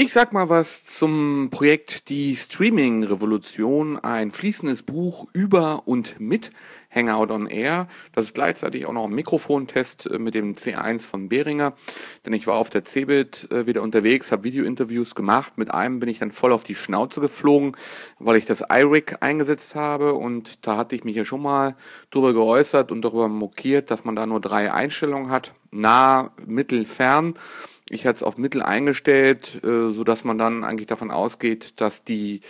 Ich sag mal was zum Projekt Die Streaming-Revolution, ein fließendes Buch über und mit Hangout on Air. Das ist gleichzeitig auch noch ein Mikrofontest äh, mit dem C1 von Behringer, denn ich war auf der CeBIT äh, wieder unterwegs, habe Videointerviews gemacht. Mit einem bin ich dann voll auf die Schnauze geflogen, weil ich das iRig eingesetzt habe und da hatte ich mich ja schon mal drüber geäußert und darüber mokiert, dass man da nur drei Einstellungen hat, nah, mittel, fern ich hatte es auf Mittel eingestellt, äh, sodass man dann eigentlich davon ausgeht, dass die,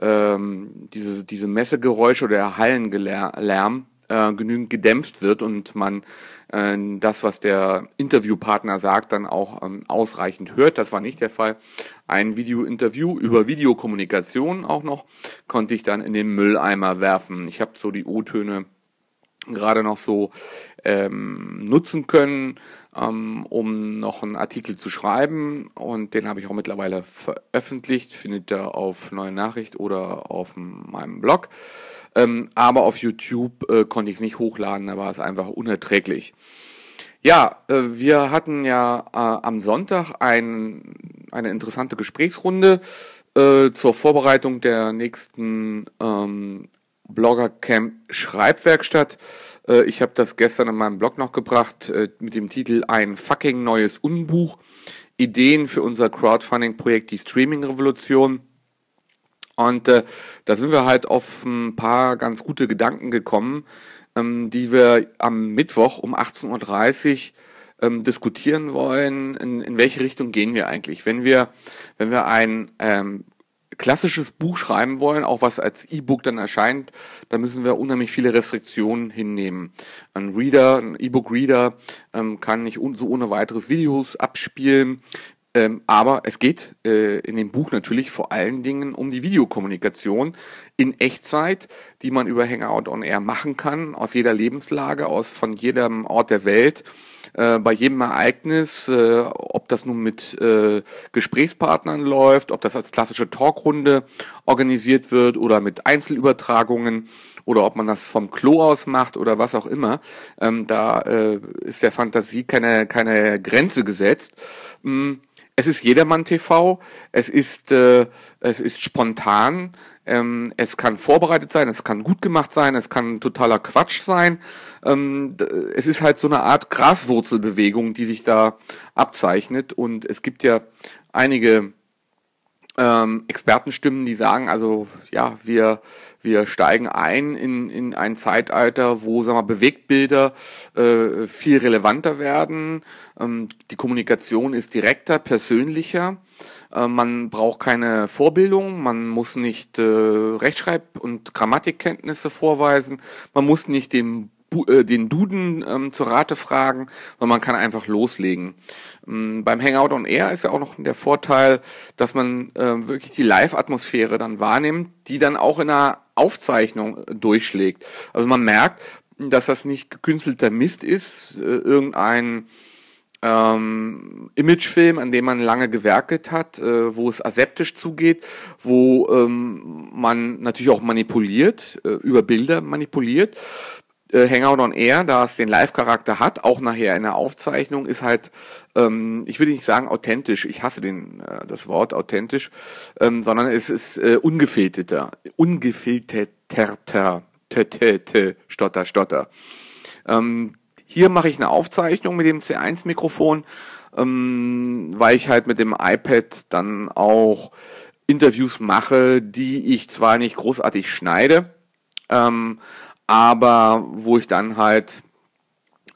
ähm, diese, diese Messegeräusche oder der Hallenlärm äh, genügend gedämpft wird und man äh, das, was der Interviewpartner sagt, dann auch ähm, ausreichend hört. Das war nicht der Fall. Ein Video-Interview über Videokommunikation auch noch konnte ich dann in den Mülleimer werfen. Ich habe so die O-Töne gerade noch so ähm, nutzen können, ähm, um noch einen Artikel zu schreiben. Und den habe ich auch mittlerweile veröffentlicht, findet ihr auf Neue Nachricht oder auf meinem Blog. Ähm, aber auf YouTube äh, konnte ich es nicht hochladen, da war es einfach unerträglich. Ja, äh, wir hatten ja äh, am Sonntag ein, eine interessante Gesprächsrunde äh, zur Vorbereitung der nächsten ähm, Bloggercamp Schreibwerkstatt. Äh, ich habe das gestern in meinem Blog noch gebracht äh, mit dem Titel Ein fucking neues Unbuch. Ideen für unser Crowdfunding-Projekt Die Streaming-Revolution. Und äh, da sind wir halt auf ein paar ganz gute Gedanken gekommen, ähm, die wir am Mittwoch um 18.30 Uhr ähm, diskutieren wollen, in, in welche Richtung gehen wir eigentlich. Wenn wir, wenn wir ein ähm, klassisches Buch schreiben wollen, auch was als E-Book dann erscheint, da müssen wir unheimlich viele Restriktionen hinnehmen. Ein Reader, ein E-Book-Reader ähm, kann nicht so ohne weiteres Videos abspielen. Ähm, aber es geht äh, in dem Buch natürlich vor allen Dingen um die Videokommunikation in Echtzeit, die man über Hangout on Air machen kann, aus jeder Lebenslage, aus von jedem Ort der Welt äh, bei jedem Ereignis, äh, ob das nun mit äh, Gesprächspartnern läuft, ob das als klassische Talkrunde organisiert wird oder mit Einzelübertragungen oder ob man das vom Klo aus macht oder was auch immer, ähm, da äh, ist der Fantasie keine, keine Grenze gesetzt. Mhm es ist jedermann TV, es ist, äh, es ist spontan, ähm, es kann vorbereitet sein, es kann gut gemacht sein, es kann totaler Quatsch sein. Ähm, es ist halt so eine Art Graswurzelbewegung, die sich da abzeichnet. Und es gibt ja einige ähm, Expertenstimmen, die sagen, also ja, wir, wir steigen ein in, in ein Zeitalter, wo sagen wir, Bewegtbilder äh, viel relevanter werden, ähm, die Kommunikation ist direkter, persönlicher, äh, man braucht keine Vorbildung, man muss nicht äh, Rechtschreib- und Grammatikkenntnisse vorweisen, man muss nicht dem äh, den Duden ähm, zur Rate fragen, sondern man kann einfach loslegen. Ähm, beim Hangout on Air ist ja auch noch der Vorteil, dass man äh, wirklich die Live-Atmosphäre dann wahrnimmt, die dann auch in einer Aufzeichnung äh, durchschlägt. Also man merkt, dass das nicht gekünstelter Mist ist, äh, irgendein ähm, Imagefilm, an dem man lange gewerkelt hat, äh, wo es aseptisch zugeht, wo ähm, man natürlich auch manipuliert, äh, über Bilder manipuliert, äh, Hangout on Air, da es den Live-Charakter hat, auch nachher in der Aufzeichnung, ist halt, ähm, ich würde nicht sagen authentisch, ich hasse den, äh, das Wort authentisch, ähm, sondern es ist äh, ungefilterter, ungefilterter, tete, stotter, stotter. Ähm, hier mache ich eine Aufzeichnung mit dem C1-Mikrofon, ähm, weil ich halt mit dem iPad dann auch Interviews mache, die ich zwar nicht großartig schneide, ähm, aber wo ich dann halt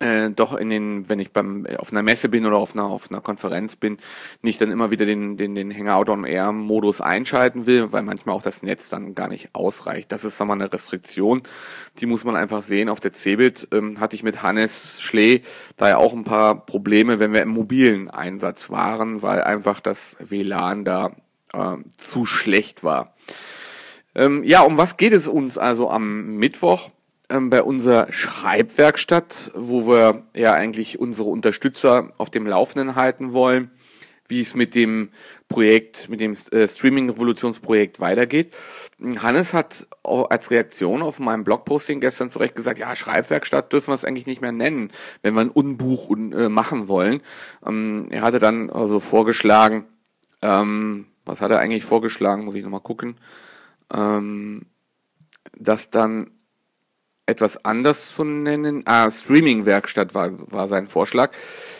äh, doch in den, wenn ich beim auf einer Messe bin oder auf einer auf einer Konferenz bin, nicht dann immer wieder den den den Hangout on Air Modus einschalten will, weil manchmal auch das Netz dann gar nicht ausreicht. Das ist mal eine Restriktion, die muss man einfach sehen. Auf der Cebit ähm, hatte ich mit Hannes Schlee da ja auch ein paar Probleme, wenn wir im mobilen Einsatz waren, weil einfach das WLAN da äh, zu schlecht war. Ähm, ja, um was geht es uns also am Mittwoch? Ähm, bei unserer Schreibwerkstatt, wo wir ja eigentlich unsere Unterstützer auf dem Laufenden halten wollen, wie es mit dem Projekt, mit dem äh, Streaming-Revolutionsprojekt weitergeht. Hannes hat als Reaktion auf meinem Blogposting gestern zurecht gesagt, ja, Schreibwerkstatt dürfen wir es eigentlich nicht mehr nennen, wenn wir ein Unbuch äh, machen wollen. Ähm, er hatte dann also vorgeschlagen, ähm, was hat er eigentlich vorgeschlagen, muss ich nochmal gucken, ähm, dass dann etwas anders zu nennen. Ah, Streaming-Werkstatt war, war sein Vorschlag.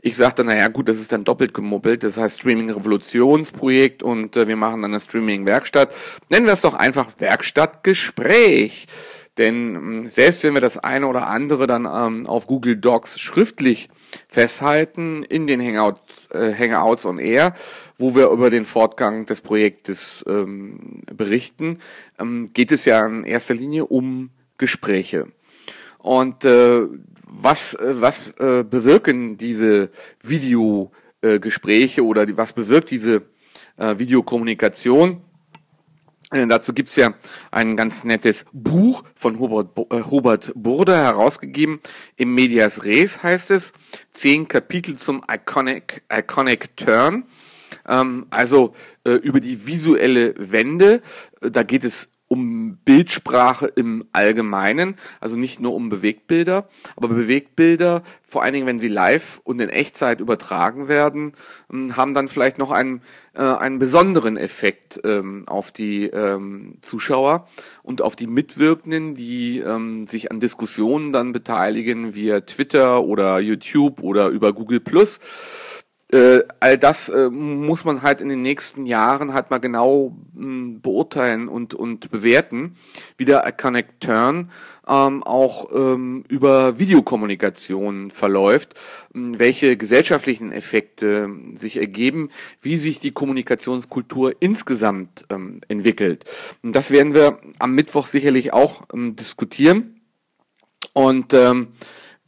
Ich sagte, naja gut, das ist dann doppelt gemuppelt. Das heißt Streaming-Revolutionsprojekt und äh, wir machen dann eine Streaming-Werkstatt. Nennen wir es doch einfach Werkstattgespräch. Denn hm, selbst wenn wir das eine oder andere dann ähm, auf Google Docs schriftlich festhalten in den Hangouts, äh, Hangouts on Air, wo wir über den Fortgang des Projektes ähm, berichten, ähm, geht es ja in erster Linie um Gespräche. Und äh, was, äh, was äh, bewirken diese Videogespräche oder die, was bewirkt diese äh, Videokommunikation? Äh, dazu gibt's ja ein ganz nettes Buch von Hubert, äh, Hubert Burda herausgegeben. Im Medias Res heißt es. Zehn Kapitel zum Iconic, Iconic Turn ähm, also äh, über die visuelle Wende. Äh, da geht es um Bildsprache im Allgemeinen, also nicht nur um Bewegtbilder, aber Bewegtbilder, vor allen Dingen, wenn sie live und in Echtzeit übertragen werden, ähm, haben dann vielleicht noch einen, äh, einen besonderen Effekt ähm, auf die ähm, Zuschauer und auf die Mitwirkenden, die ähm, sich an Diskussionen dann beteiligen via Twitter oder YouTube oder über Google Plus äh, all das äh, muss man halt in den nächsten Jahren halt mal genau mh, hm, beurteilen und, und bewerten, wie der Connect Turn ähm, auch ähm, über Videokommunikation verläuft, mh, hm, welche gesellschaftlichen Effekte sich ergeben, wie sich die Kommunikationskultur insgesamt ähm, entwickelt. Und das werden wir am Mittwoch sicherlich auch ähm, diskutieren. Und ähm,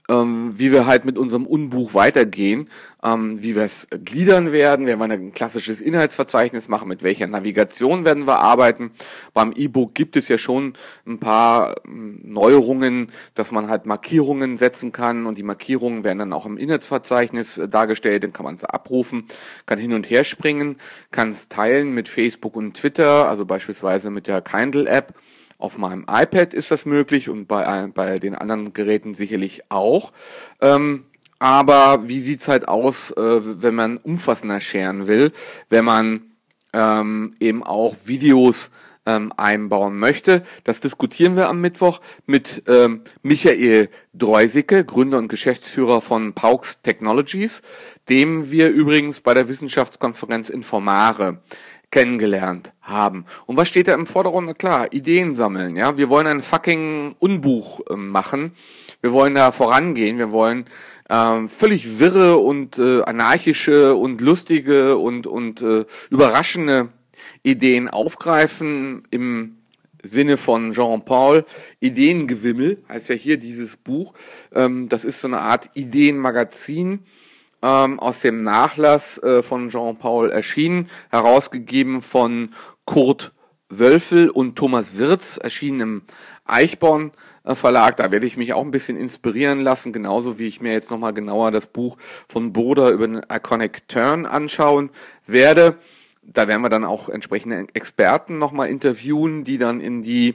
ähm, wie wir halt mit unserem Unbuch weitergehen, ähm, wie wir es gliedern werden, werden wir ein klassisches Inhaltsverzeichnis machen, mit welcher Navigation werden wir arbeiten. Beim E-Book gibt es ja schon ein paar ähm, Neuerungen, dass man halt Markierungen setzen kann und die Markierungen werden dann auch im Inhaltsverzeichnis äh, dargestellt, dann kann man sie abrufen, kann hin und her springen, kann es teilen mit Facebook und Twitter, also beispielsweise mit der Kindle-App. Auf meinem iPad ist das möglich und bei, äh, bei den anderen Geräten sicherlich auch. Ähm, aber wie sieht's halt aus, äh, wenn man umfassender scheren will, wenn man ähm, eben auch Videos ähm, einbauen möchte. Das diskutieren wir am Mittwoch mit ähm, Michael Dreusicke, Gründer und Geschäftsführer von Pauks Technologies, dem wir übrigens bei der Wissenschaftskonferenz Informare kennengelernt haben. Und was steht da im Vordergrund? Na klar, Ideen sammeln, ja. Wir wollen ein fucking Unbuch ähm, machen. Wir wollen da vorangehen. Wir wollen ähm, völlig wirre und äh, anarchische und lustige und, und äh, überraschende Ideen aufgreifen im Sinne von Jean-Paul, Ideengewimmel heißt ja hier dieses Buch. Ähm, das ist so eine Art Ideenmagazin ähm, aus dem Nachlass äh, von Jean-Paul erschienen, herausgegeben von Kurt Wölfel und Thomas Wirz, erschienen im Eichborn äh, Verlag. Da werde ich mich auch ein bisschen inspirieren lassen, genauso wie ich mir jetzt nochmal genauer das Buch von Boda über den Iconic Turn anschauen werde da werden wir dann auch entsprechende Experten nochmal interviewen, die dann in die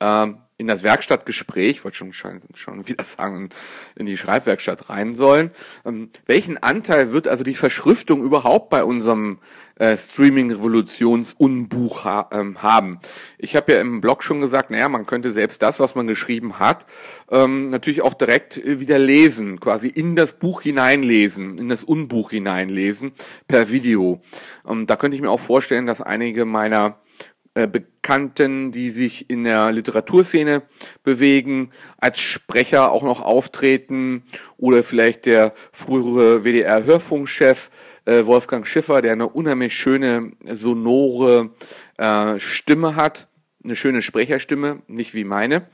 ähm, in das Werkstattgespräch, wollte schon, schon, schon wieder sagen, in die Schreibwerkstatt rein sollen. Ähm, welchen Anteil wird also die Verschriftung überhaupt bei unserem äh, Streaming-Revolutions-Unbuch ha ähm, haben? Ich habe ja im Blog schon gesagt, naja, man könnte selbst das, was man geschrieben hat, ähm, natürlich auch direkt äh, wieder lesen, quasi in das Buch hineinlesen, in das Unbuch hineinlesen per Video. Ähm, da könnte ich mir auch vorstellen, dass einige meiner äh, Bekannten, die sich in der Literaturszene bewegen, als Sprecher auch noch auftreten oder vielleicht der frühere WDR-Hörfunkchef äh, Wolfgang Schiffer, der eine unheimlich schöne, sonore äh, Stimme hat, eine schöne Sprecherstimme, nicht wie meine.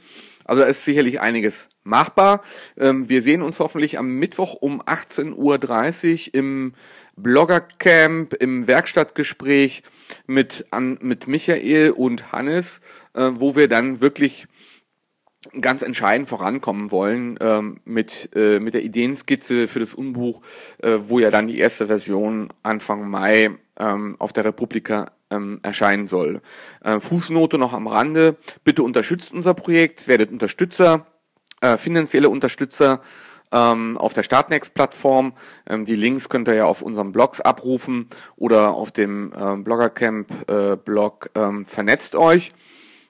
Also da ist sicherlich einiges machbar. Ähm, wir sehen uns hoffentlich am Mittwoch um 18.30 Uhr im Bloggercamp, im Werkstattgespräch mit, an, mit Michael und Hannes, äh, wo wir dann wirklich ganz entscheidend vorankommen wollen ähm, mit, äh, mit der Ideenskizze für das Unbuch, äh, wo ja dann die erste Version Anfang Mai ähm, auf der Republika ähm, erscheinen soll. Äh, Fußnote noch am Rande. Bitte unterstützt unser Projekt, werdet Unterstützer, äh, finanzielle Unterstützer ähm, auf der Startnext-Plattform. Ähm, die Links könnt ihr ja auf unseren Blogs abrufen oder auf dem ähm, Bloggercamp-Blog äh, ähm, vernetzt euch.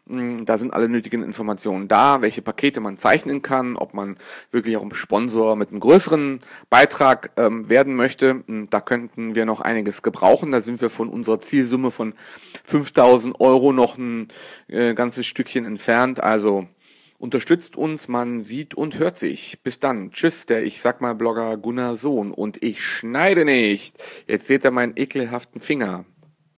Mm, da sind alle nötigen Informationen da, welche Pakete man zeichnen kann, ob man wirklich auch ein Sponsor mit einem größeren Beitrag ähm, werden möchte. Mm, da könnten wir noch einiges gebrauchen. Da sind wir von unserer Zielsumme von 5000 Euro noch ein äh, ganzes Stückchen entfernt. Also Unterstützt uns, man sieht und hört sich. Bis dann. Tschüss, der ich sag mal Blogger Gunnar Sohn. Und ich schneide nicht. Jetzt seht ihr meinen ekelhaften Finger.